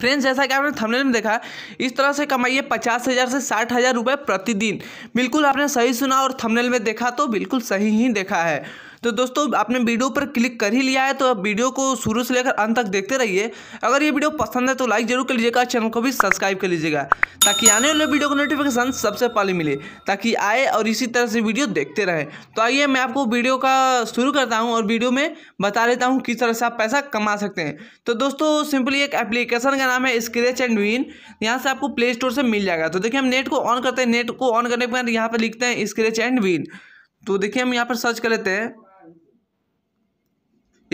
friends जैसा कि आपने थंबनेल में देखा इस तरह से कमाइए पचास हज़ार से साठ हज़ार रुपये प्रतिदिन बिल्कुल आपने सही सुना और थंबनेल में देखा तो बिल्कुल सही ही देखा है तो दोस्तों आपने वीडियो पर क्लिक कर ही लिया है तो आप वीडियो को शुरू से लेकर अंत तक देखते रहिए अगर ये वीडियो पसंद है तो लाइक जरूर कर लीजिएगा चैनल को भी सब्सक्राइब कर लीजिएगा ताकि आने वाले वीडियो का नोटिफिकेशन सबसे पहले मिले ताकि आए और इसी तरह से वीडियो देखते रहें तो आइए मैं आपको वीडियो का शुरू करता हूँ और वीडियो में बता देता हूँ किस तरह से आप पैसा कमा सकते हैं तो दोस्तों सिंपली एक एप्लीकेशन का नाम है स्क्रेच एंड विन यहाँ से आपको प्ले स्टोर से मिल जाएगा तो देखिए हम नेट को ऑन करते हैं नेट को ऑन करने के बाद यहाँ पर लिखते हैं स्क्रेच एंड विन तो देखिए हम यहाँ पर सर्च कर लेते हैं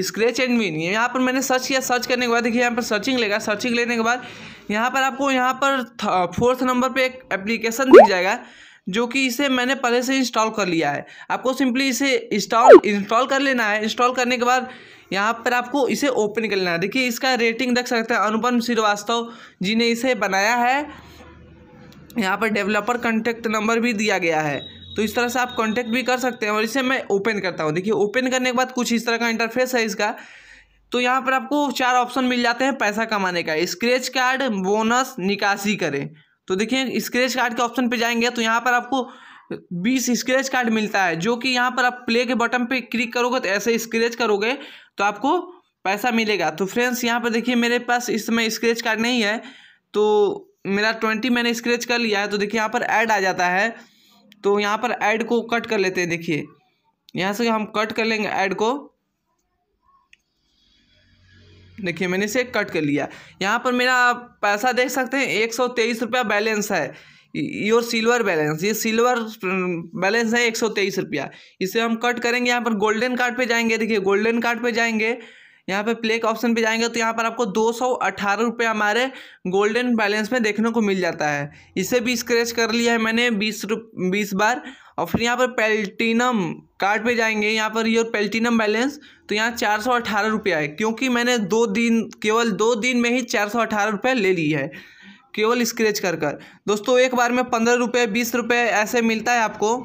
स्क्रैच एंड विन यहाँ पर मैंने सर्च किया सर्च करने के बाद देखिए यहाँ पर सर्चिंग लेगा सर्चिंग लेने के बाद यहाँ पर आपको यहाँ पर फोर्थ नंबर पे एक एप्लीकेशन दिख जाएगा जो कि इसे मैंने पहले से इंस्टॉल कर लिया है आपको सिंपली इसे इंस्टॉल इंस्टॉल कर लेना है इंस्टॉल करने के बाद यहाँ पर आपको इसे ओपन कर लेना है देखिए इसका रेटिंग देख सकते हैं अनुपम श्रीवास्तव जी ने इसे बनाया है यहाँ पर डेवलपर कॉन्टैक्ट नंबर भी दिया गया है तो इस तरह से आप कॉन्टैक्ट भी कर सकते हैं और इसे मैं ओपन करता हूँ देखिए ओपन करने के बाद कुछ इस तरह का इंटरफेस है इसका तो यहाँ पर आपको चार ऑप्शन मिल जाते हैं पैसा कमाने का स्क्रेच कार्ड बोनस निकासी करें तो देखिए स्क्रेच कार्ड के ऑप्शन पे जाएंगे तो यहाँ पर आपको बीस स्क्रेच कार्ड मिलता है जो कि यहाँ पर आप प्ले के बटन पे क्लिक करोगे तो ऐसे स्क्रेच करोगे तो आपको पैसा मिलेगा तो फ्रेंड्स यहाँ पर देखिए मेरे पास इस समय स्क्रेच कार्ड नहीं है तो मेरा ट्वेंटी मैंने स्क्रेच कर लिया है तो देखिए यहाँ पर ऐड आ जाता है तो यहाँ पर ऐड को कट कर लेते हैं देखिए यहाँ से हम कट कर लेंगे ऐड को देखिए मैंने इसे कट कर लिया यहाँ पर मेरा पैसा देख सकते हैं एक सौ तेईस रुपया बैलेंस है योर सिल्वर बैलेंस ये सिल्वर बैलेंस है एक सौ तेईस रुपया इसे हम कट करेंगे यहाँ पर गोल्डन कार्ड पे जाएंगे देखिए गोल्डन कार्ड पे जाएंगे यहाँ पे प्ले के ऑप्शन पे जाएंगे तो यहाँ पर आपको दो सौ अठारह रुपये हमारे गोल्डन बैलेंस में देखने को मिल जाता है इसे भी स्क्रेच कर लिया है मैंने बीस रुप बीस बार और फिर यहाँ पर पेल्टिनम कार्ड पे जाएंगे यहाँ पर ये पेल्टिनम बैलेंस तो यहाँ चार सौ अठारह रुपया है क्योंकि मैंने दो दिन केवल दो दिन में ही चार सौ अठारह रुपया ले ली है केवल स्क्रेच कर कर दोस्तों एक बार में पंद्रह रुपये बीस रुपये ऐसे मिलता है आपको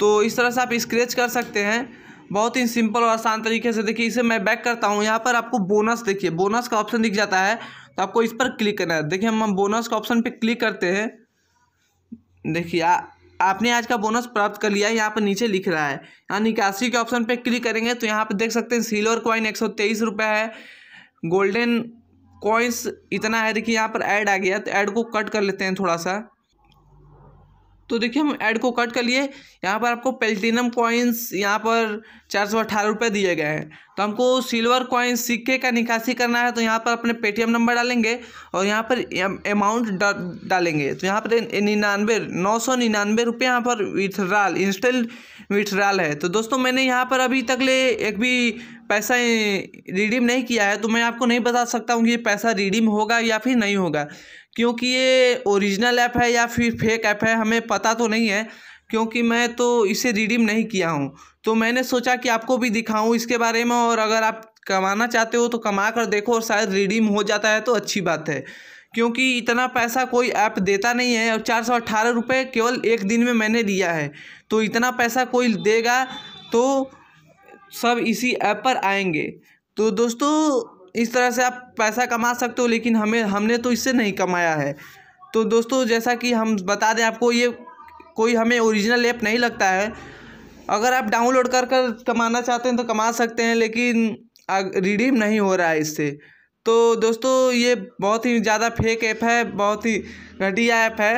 तो इस तरह से आप स्क्रेच कर सकते हैं बहुत ही सिंपल और आसान तरीके से देखिए इसे मैं बैक करता हूँ यहाँ पर आपको बोनस देखिए बोनस का ऑप्शन दिख जाता है तो आपको इस पर क्लिक करना है देखिए हम बोनस का ऑप्शन पर क्लिक करते हैं देखिए आपने आज का बोनस प्राप्त कर लिया है यहाँ पर नीचे लिख रहा है यहाँ निकासी के ऑप्शन पर क्लिक करेंगे तो यहाँ पर देख सकते हैं सिल्वर कॉइन एक सौ तेईस रुपये है गोल्डन कॉइन्स इतना है देखिए यहाँ पर ऐड आ गया तो ऐड को कट कर लेते हैं थोड़ा सा तो देखिए हम ऐड को कट कर लिए यहाँ पर आपको प्लेटिनम कॉइन्स यहाँ पर चार सौ अट्ठारह रुपये दिए गए हैं तो हमको सिल्वर कॉइन सिक्के का निकासी करना है तो यहाँ पर अपने पेटीएम नंबर डालेंगे और यहाँ पर अमाउंट डालेंगे तो यहाँ पर निन्यानवे नौ सौ निन्यानवे रुपये यहाँ पर विथड्रॉल इंस्टेंट विथड्रॉल है तो दोस्तों मैंने यहाँ पर अभी तक ले एक भी पैसा रिडीम नहीं किया है तो मैं आपको नहीं बता सकता हूँ कि ये पैसा रिडीम होगा या फिर नहीं होगा क्योंकि ये ओरिजिनल ऐप है या फिर फेक ऐप है हमें पता तो नहीं है क्योंकि मैं तो इसे रिडीम नहीं किया हूँ तो मैंने सोचा कि आपको भी दिखाऊँ इसके बारे में और अगर आप कमाना चाहते हो तो कमा कर देखो और शायद रिडीम हो जाता है तो अच्छी बात है क्योंकि इतना पैसा कोई ऐप देता नहीं है और चार सौ अट्ठारह रुपये केवल एक दिन में मैंने लिया है तो इतना पैसा कोई देगा तो सब इसी ऐप पर आएंगे तो दोस्तों इस तरह से आप पैसा कमा सकते हो लेकिन हमें हमने तो इससे नहीं कमाया है तो दोस्तों जैसा कि हम बता दें आपको ये कोई हमें ओरिजिनल ऐप नहीं लगता है अगर आप डाउनलोड कर कर कमाना चाहते हैं तो कमा सकते हैं लेकिन रिडीम नहीं हो रहा है इससे तो दोस्तों ये बहुत ही ज़्यादा फेक ऐप है बहुत ही घटिया ऐप है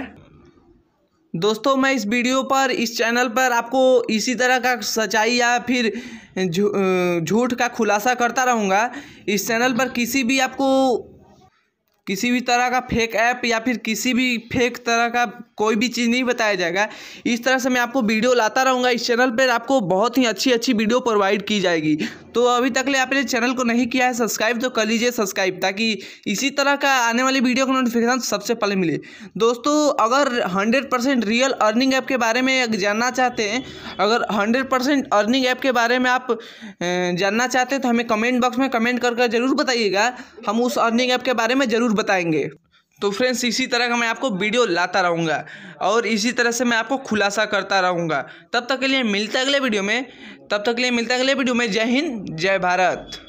दोस्तों मैं इस वीडियो पर इस चैनल पर आपको इसी तरह का सच्चाई या फिर झूठ जू, का खुलासा करता रहूँगा इस चैनल पर किसी भी आपको किसी भी तरह का फेक ऐप या फिर किसी भी फेक तरह का कोई भी चीज़ नहीं बताया जाएगा इस तरह से मैं आपको वीडियो लाता रहूँगा इस चैनल पर आपको बहुत ही अच्छी अच्छी वीडियो प्रोवाइड की जाएगी तो अभी तक ले आपने चैनल को नहीं किया है सब्सक्राइब तो कर लीजिए सब्सक्राइब ताकि इसी तरह का आने वाली वीडियो का नोटिफिकेशन सबसे पहले मिले दोस्तों अगर हंड्रेड रियल अर्निंग ऐप के बारे में जानना चाहते हैं अगर हंड्रेड अर्निंग ऐप के बारे में आप जानना चाहते हैं तो हमें कमेंट बॉक्स में कमेंट कर जरूर बताइएगा हम उस अर्निंग ऐप के बारे में ज़रूर बताएंगे तो फ्रेंड्स इसी तरह का मैं आपको वीडियो लाता रहूँगा और इसी तरह से मैं आपको खुलासा करता रहूँगा तब तक के लिए मिलता अगले वीडियो में तब तक के लिए मिलता अगले वीडियो में जय हिंद जय भारत